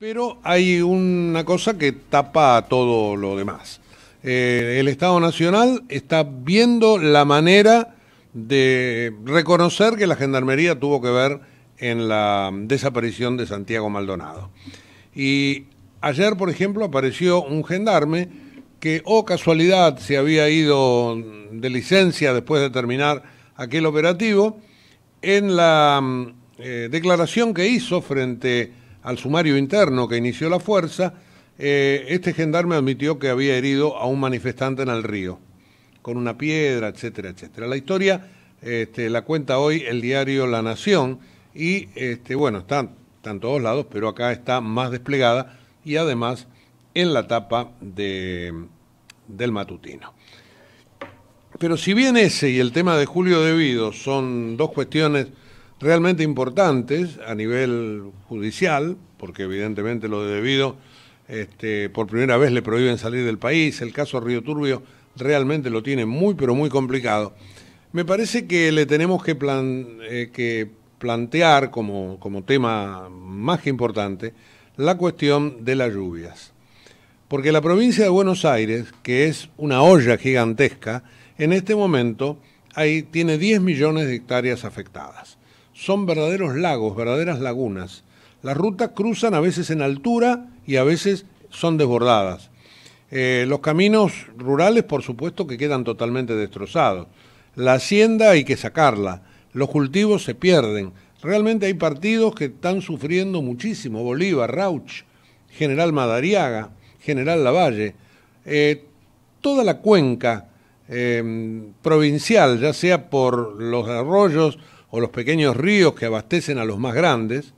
Pero hay una cosa que tapa todo lo demás. Eh, el Estado Nacional está viendo la manera de reconocer que la Gendarmería tuvo que ver en la desaparición de Santiago Maldonado. Y ayer, por ejemplo, apareció un gendarme que, o oh casualidad, se había ido de licencia después de terminar aquel operativo, en la mm, eh, declaración que hizo frente a al sumario interno que inició la fuerza, eh, este gendarme admitió que había herido a un manifestante en el río, con una piedra, etcétera, etcétera. La historia este, la cuenta hoy el diario La Nación y, este, bueno, están, en todos lados, pero acá está más desplegada y además en la tapa del matutino. Pero si bien ese y el tema de Julio Debido son dos cuestiones realmente importantes a nivel judicial, porque evidentemente lo de debido este, por primera vez le prohíben salir del país, el caso Río Turbio realmente lo tiene muy pero muy complicado. Me parece que le tenemos que, plan, eh, que plantear como, tema más que importante la cuestión de las lluvias. Porque la provincia de Buenos Aires, que es una olla gigantesca, en este momento tiene 10 millones de hectáreas afectadas son verdaderos lagos, verdaderas lagunas. Las rutas cruzan a veces en altura y a veces son desbordadas. Eh, los caminos rurales, por supuesto, que quedan totalmente destrozados. La hacienda hay que sacarla. Los cultivos se pierden. Realmente hay partidos que están sufriendo muchísimo. Bolívar, Rauch, General Madariaga, General Lavalle. Eh, toda la cuenca eh, provincial, ya sea por los arroyos, o los pequeños ríos que abastecen a los más grandes,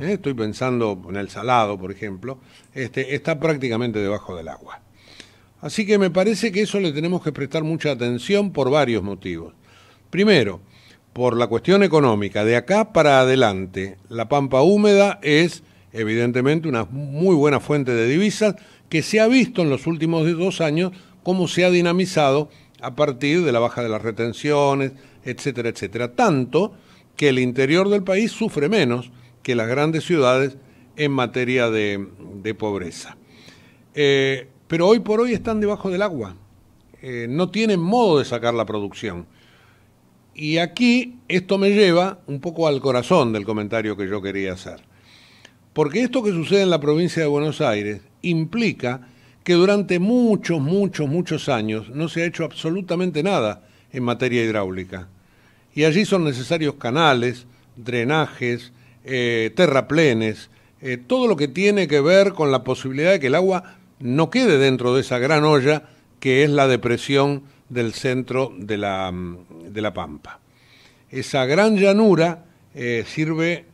¿eh? estoy pensando en el Salado, por ejemplo, este, está prácticamente debajo del agua. Así que me parece que eso le tenemos que prestar mucha atención por varios motivos. Primero, por la cuestión económica. De acá para adelante, la pampa húmeda es evidentemente una muy buena fuente de divisas que se ha visto en los últimos dos años cómo se ha dinamizado a partir de la baja de las retenciones, etcétera, etcétera. Tanto que el interior del país sufre menos que las grandes ciudades en materia de, pobreza. Eh, pero hoy por hoy están debajo del agua, eh, no tienen modo de sacar la producción. Y aquí esto me lleva un poco al corazón del comentario que yo quería hacer. Porque esto que sucede en la provincia de Buenos Aires implica que durante muchos, muchos, muchos años no se ha hecho absolutamente nada en materia hidráulica. Y allí son necesarios canales, drenajes, eh, terraplenes, eh, todo lo que tiene que ver con la posibilidad de que el agua no quede dentro de esa gran olla que es la depresión del centro de la, mm, de la pampa. Esa gran llanura eh, sirve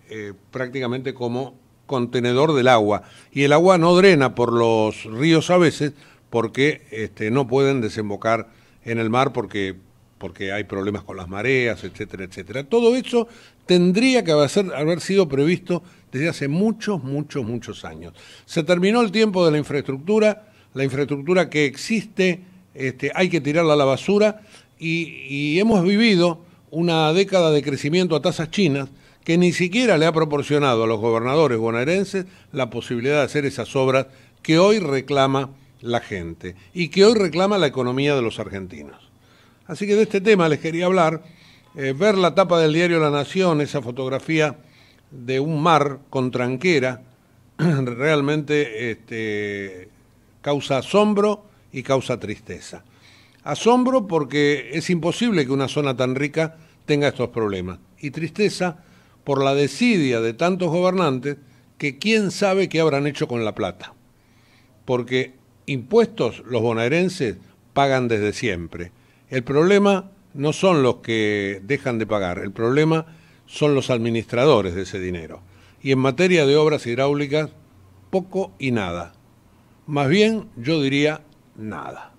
prácticamente como contenedor del agua y el agua no drena por los ríos a veces porque este, no pueden desembocar en el mar porque porque hay problemas con las mareas, etcétera, etcétera. Todo eso tendría que haber, sido previsto desde hace muchos, muchos, muchos años. Se terminó el tiempo de la infraestructura, la infraestructura que existe, este, hay que tirarla a la basura y hemos vivido una década de crecimiento a tasas chinas que ni siquiera le ha proporcionado a los gobernadores bonaerenses la posibilidad de hacer esas obras que hoy reclama la gente y que hoy reclama la economía de los argentinos. Así que de este tema les quería hablar. Eh, ver la tapa del diario La Nación, esa fotografía de un mar con tranquera, realmente este, causa asombro y causa tristeza. Asombro porque es imposible que una zona tan rica tenga estos problemas. Y tristeza por la desidia de tantos gobernantes que quién sabe qué habrán hecho con la plata. Porque impuestos los bonaerenses pagan desde siempre. El problema no son los que dejan de pagar, el problema son los administradores de ese dinero. Y en materia de obras hidráulicas, poco y nada. Más bien, yo diría nada.